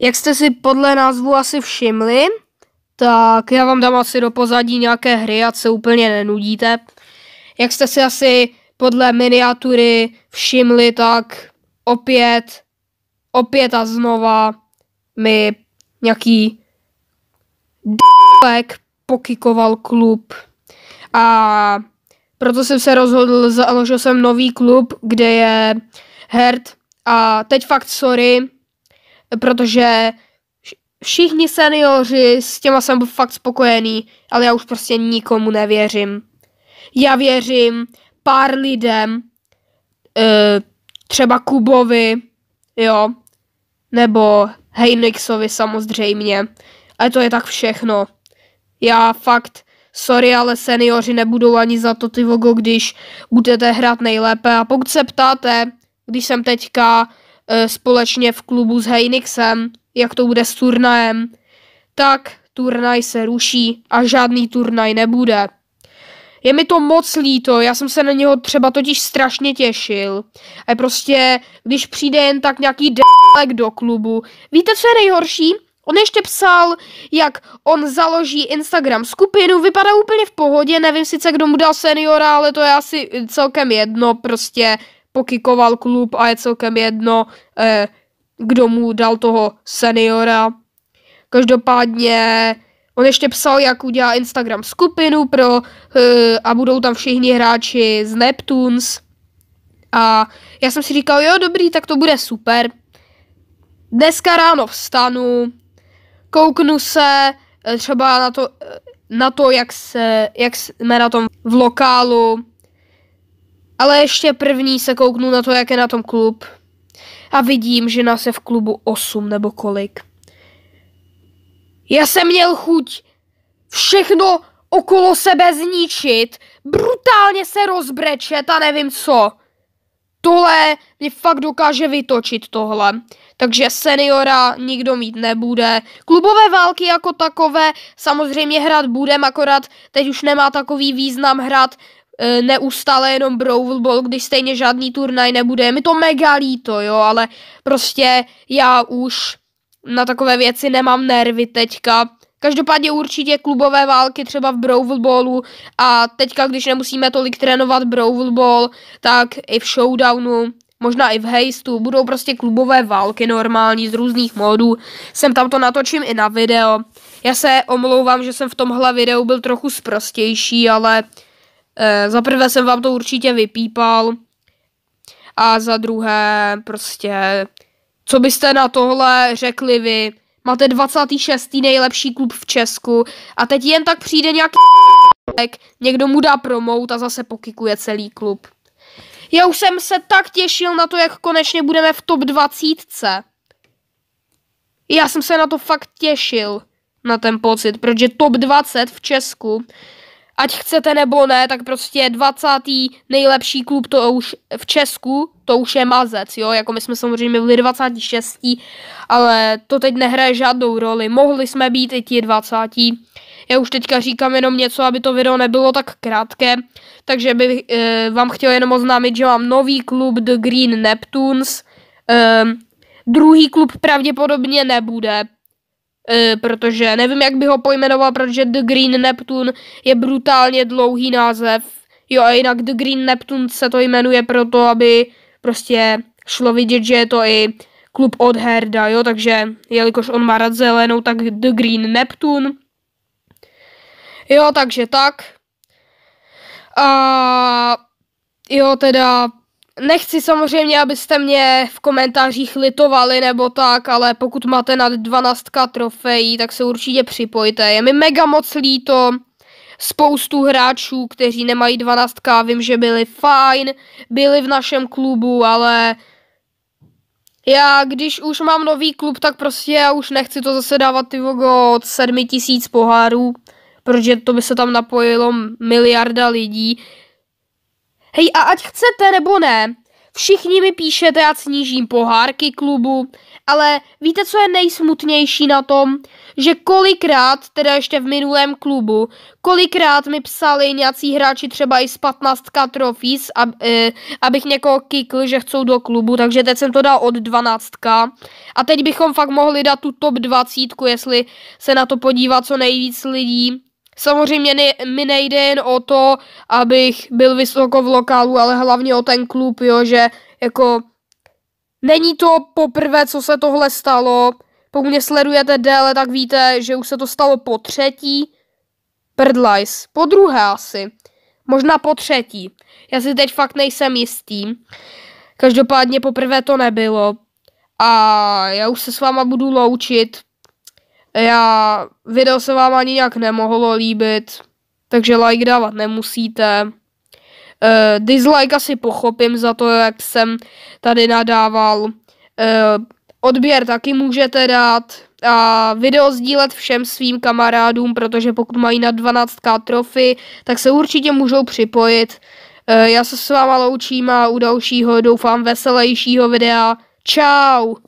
Jak jste si podle názvu asi všimli, tak já vám dám asi do pozadí nějaké hry, ať se úplně nenudíte. Jak jste si asi podle miniatury všimli, tak opět, opět a znova mi nějaký d**lek pokikoval klub. A proto jsem se rozhodl, založil jsem nový klub, kde je herd. A teď fakt sorry, protože všichni seniori, s těma jsem byl fakt spokojený, ale já už prostě nikomu nevěřím. Já věřím pár lidem, e, třeba Kubovi, jo, nebo Heinrichsovi samozřejmě, ale to je tak všechno. Já fakt, sorry, ale seniori nebudou ani za to ty vogo, když budete hrát nejlépe a pokud se ptáte, když jsem teďka E, společně v klubu s Heinixem, jak to bude s turnajem, tak turnaj se ruší a žádný turnaj nebude. Je mi to moc líto, já jsem se na něho třeba totiž strašně těšil. A prostě, když přijde jen tak nějaký d**lek do klubu, víte, co je nejhorší? On ještě psal, jak on založí Instagram skupinu, vypadá úplně v pohodě, nevím sice, kdo mu dal seniora, ale to je asi celkem jedno, prostě pokikoval klub a je celkem jedno, eh, kdo mu dal toho seniora. Každopádně on ještě psal, jak udělá Instagram skupinu pro eh, a budou tam všichni hráči z Neptunes. A já jsem si říkal, jo dobrý, tak to bude super. Dneska ráno vstanu, kouknu se eh, třeba na to, na to jak, se, jak jsme na tom v lokálu, ale ještě první se kouknu na to, jak je na tom klub. A vidím, že nás je v klubu 8 nebo kolik. Já jsem měl chuť všechno okolo sebe zničit, brutálně se rozbrečet a nevím co. Tohle mě fakt dokáže vytočit tohle. Takže seniora nikdo mít nebude. Klubové války jako takové samozřejmě hrát budem, akorát teď už nemá takový význam hrát E, neustále jenom Brawl Ball, když stejně žádný turnaj nebude. Je mi to mega líto, jo, ale prostě já už na takové věci nemám nervy teďka. Každopádně určitě klubové války třeba v Brawl Ballu a teďka, když nemusíme tolik trénovat Brawl Ball, tak i v Showdownu, možná i v heistu, budou prostě klubové války normální z různých modů. Sem tam to natočím i na video. Já se omlouvám, že jsem v tomhle videu byl trochu sprostější, ale Eh, za prvé jsem vám to určitě vypípal a za druhé prostě, co byste na tohle řekli vy? Máte 26. nejlepší klub v Česku a teď jen tak přijde nějaký někdo mu dá promout a zase pokikuje celý klub. Já už jsem se tak těšil na to, jak konečně budeme v top 20. Já jsem se na to fakt těšil, na ten pocit, protože top 20 v Česku ať chcete nebo ne, tak prostě 20. nejlepší klub to už v Česku, to už je mazec, jo, jako my jsme samozřejmě byli 26. ale to teď nehraje žádnou roli, mohli jsme být i ti 20. Já už teďka říkám jenom něco, aby to video nebylo tak krátké, takže bych e, vám chtěl jenom oznámit, že mám nový klub The Green Neptunes, e, druhý klub pravděpodobně nebude, Eh, protože nevím, jak bych ho pojmenoval, protože The Green Neptune je brutálně dlouhý název. Jo, a jinak The Green Neptune se to jmenuje proto, aby prostě šlo vidět, že je to i klub od Herda, jo, takže jelikož on má rád zelenou, tak The Green Neptune. Jo, takže tak. A jo, teda Nechci samozřejmě, abyste mě v komentářích litovali nebo tak, ale pokud máte nad 12 trofejí, tak se určitě připojte. Je mi mega moc líto spoustu hráčů, kteří nemají 12 vím, že byli fajn, byli v našem klubu, ale já, když už mám nový klub, tak prostě já už nechci to zase dávat ty vogo od 7000 pohárů, protože to by se tam napojilo miliarda lidí. Hej, a ať chcete nebo ne, všichni mi píšete, já snížím pohárky klubu, ale víte, co je nejsmutnější na tom? Že kolikrát, teda ještě v minulém klubu, kolikrát mi psali nějací hráči třeba i z 15 trofis, ab, e, abych někoho kikl, že chcou do klubu, takže teď jsem to dal od 12. A teď bychom fakt mohli dát tu top 20, jestli se na to podívá co nejvíc lidí. Samozřejmě ne, mi nejde jen o to, abych byl vysoko v lokálu, ale hlavně o ten klub, jo, že jako není to poprvé, co se tohle stalo. Pokud mě sledujete déle, tak víte, že už se to stalo po třetí. Prdlajs. Po druhé asi. Možná po třetí. Já si teď fakt nejsem jistý. Každopádně poprvé to nebylo. A já už se s váma budu loučit, já, video se vám ani nějak nemohlo líbit, takže like dávat nemusíte. Uh, dislike asi pochopím za to, jak jsem tady nadával. Uh, odběr taky můžete dát a video sdílet všem svým kamarádům, protože pokud mají na 12k trofy, tak se určitě můžou připojit. Uh, já se s váma loučím a u dalšího doufám veselejšího videa. Ciao!